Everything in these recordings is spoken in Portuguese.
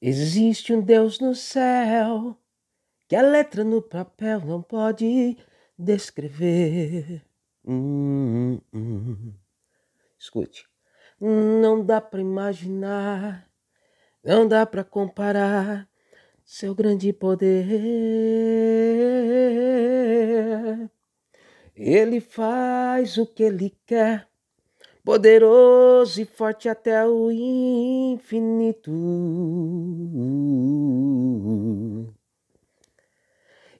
Existe um Deus no céu que a letra no papel não pode descrever. Hum, hum, hum. Escute. Não dá para imaginar, não dá para comparar seu grande poder. Ele faz o que ele quer, poderoso e forte até o infinito.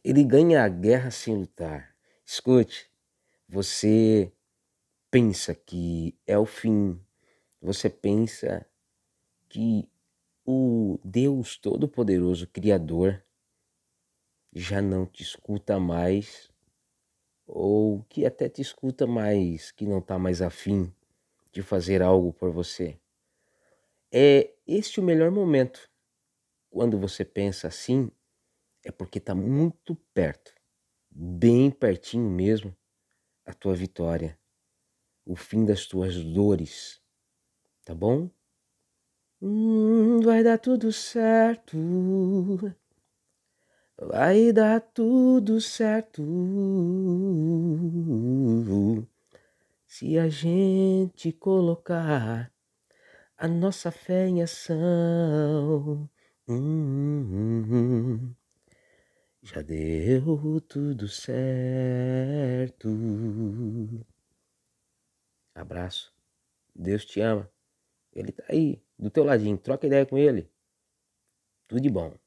Ele ganha a guerra sem lutar. Escute, você pensa que é o fim, você pensa que o Deus Todo-Poderoso Criador já não te escuta mais, ou que até te escuta mais, que não está mais afim de fazer algo por você. É este o melhor momento. Quando você pensa assim, é porque está muito perto, bem pertinho mesmo, a tua vitória, o fim das tuas dores, tá bom? Hum, vai dar tudo certo. Vai dar tudo certo. Se a gente colocar a nossa fé em ação. Hum, hum, hum. hum. Já deu tudo certo. Abraço. Deus te ama. Ele tá aí, do teu ladinho. Troca ideia com ele. Tudo de bom.